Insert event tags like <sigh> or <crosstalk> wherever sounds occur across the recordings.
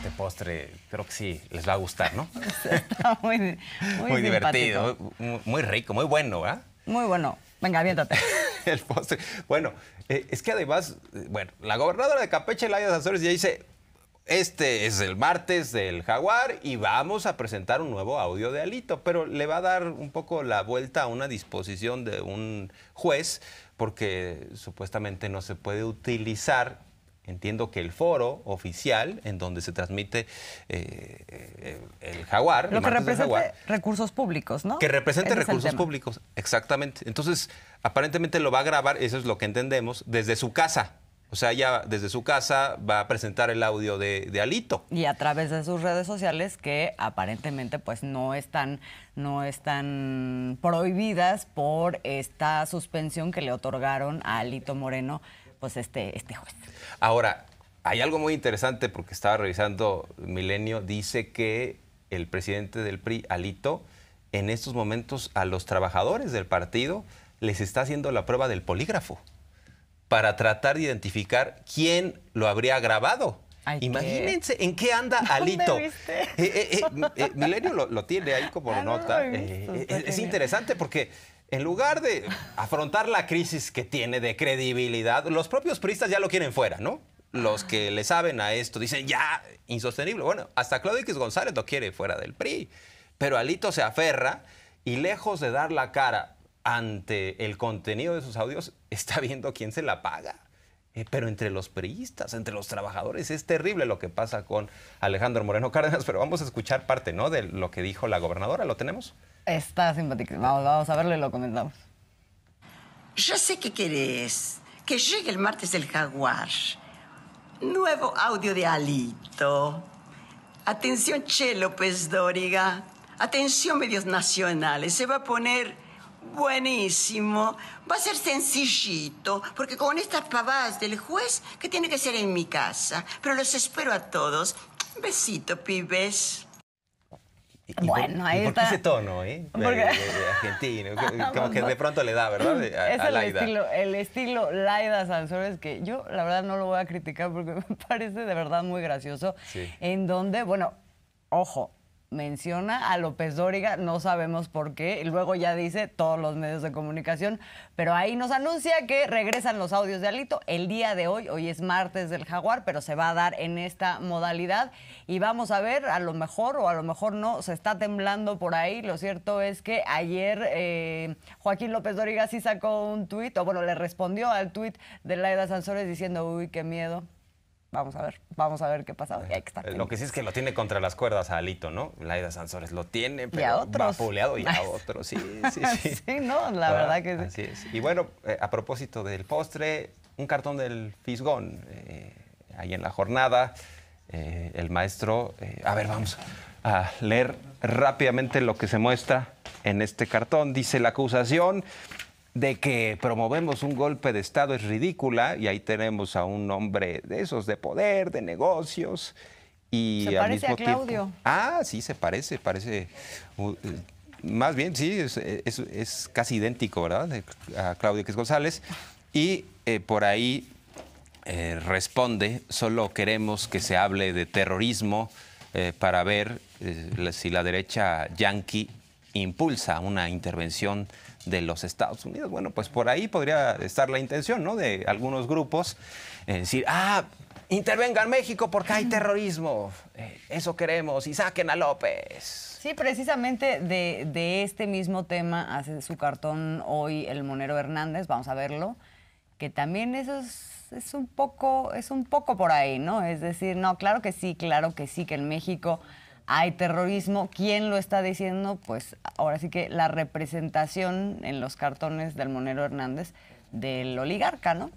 este postre creo que sí les va a gustar, ¿no? <laughs> muy, divertido, muy, rico, muy bueno, ¿verdad? ¿ah? Muy bueno. Venga, aviéntate. <laughs> el postre. Bueno, eh, es que además, eh, bueno, la gobernadora de Campeche, de Azores, ya dice, este es el martes del jaguar y vamos a presentar un nuevo audio de Alito, pero le va a dar un poco la vuelta a una disposición de un juez porque supuestamente no se puede utilizar Entiendo que el foro oficial en donde se transmite eh, eh, el jaguar. Lo que representa recursos públicos, ¿no? Que represente recursos públicos, exactamente. Entonces, aparentemente lo va a grabar, eso es lo que entendemos, desde su casa. O sea, ya desde su casa va a presentar el audio de, de, Alito. Y a través de sus redes sociales que aparentemente pues no están, no están prohibidas por esta suspensión que le otorgaron a Alito Moreno pues este, este juez. Ahora, hay algo muy interesante porque estaba revisando Milenio, dice que el presidente del PRI, Alito, en estos momentos a los trabajadores del partido les está haciendo la prueba del polígrafo para tratar de identificar quién lo habría grabado. Imagínense en qué anda <laughs> Alito. Eh, eh, eh, Milenio lo, tiene ahí como ah, nota. es interesante porque en lugar de afrontar la crisis que tiene de credibilidad, los propios priistas ya lo quieren fuera, ¿no? Los que le saben a esto dicen ya, insostenible. Bueno, hasta Claudio X González lo quiere fuera del PRI, pero Alito se aferra y lejos de dar la cara ante el contenido de sus audios, <laughs> está viendo quién se la paga. Eh, pero entre los priistas, entre los trabajadores, es terrible lo que pasa con Alejandro Moreno Cárdenas, pero vamos a escuchar parte ¿no? de lo que dijo la gobernadora, ¿lo tenemos? Está simpático. Vamos, a verlo y lo comentamos. Ya sé que querés. Que llegue el martes el jaguar. Nuevo audio de Alito. Atención, Che López Dóriga. Atención, medios nacionales. Se va a poner buenísimo. Va a ser sencillito, porque con estas pavadas del juez, que tiene que ser en mi casa. Pero los espero a todos. Besito, pibes bueno, ahí ¿Por qué está... ese tono, eh? <laughs> De, argentino, <laughs> como que de pronto le da, ¿verdad? A, es el, Estilo, el estilo Laida Sanzores que yo la verdad no lo voy a criticar porque <laughs> me parece de verdad muy gracioso. Sí. En donde, bueno, ojo, menciona a López Dóriga, no sabemos por qué, y luego ya dice todos los medios de comunicación, pero ahí nos anuncia que regresan los audios de Alito el día de hoy, hoy es martes del jaguar, pero se va a dar en esta modalidad y vamos a ver, a lo mejor o a lo mejor no, se está temblando por ahí, lo cierto es que ayer eh, Joaquín López Dóriga sí sacó un tuit, o bueno, le respondió al tuit de Laida Sanzores diciendo, uy, qué miedo vamos a ver, vamos a ver qué pasa. lo que sí es que lo tiene contra las cuerdas a Alito, ¿no? Laida Sanzores lo tiene, pero y a y a <laughs> otros, sí, sí, <laughs> sí. sí, no, la ¿verdad? que sí. es. Y bueno, eh, a propósito del postre, un cartón del Fisgón eh, ahí en la jornada. Eh, el maestro, a ver, vamos a leer rápidamente lo que se muestra en este cartón. Dice la acusación de que promovemos un golpe de Estado es ridícula y ahí tenemos a un hombre de esos de poder, de negocios y se parece a Claudio. Ah, sí, se parece, parece eh, más bien sí, es, casi idéntico, ¿verdad? A Claudio X González y eh, por ahí eh, responde, solo queremos que se hable de terrorismo para ver si la derecha yanqui impulsa una intervención de los Estados Unidos. Bueno, pues por ahí podría estar la intención, ¿no? De algunos grupos eh, decir, ah, intervengan México porque hay terrorismo, eh, eso queremos, y saquen a López. Sí, precisamente de, este mismo tema hace su cartón hoy el Monero Hernández, vamos a verlo, que también eso un poco, es un poco por ahí, ¿no? Es decir, no, claro que sí, claro que sí, que en México hay terrorismo. ¿Quién lo está diciendo? Pues ahora sí que la representación en los cartones del Monero Hernández del oligarca, ¿no?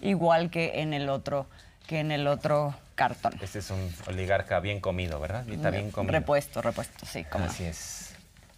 Igual que en el otro que en el otro cartón. Este es un oligarca bien comido, ¿verdad? Está bien comido. Repuesto, repuesto, sí. Como Así es.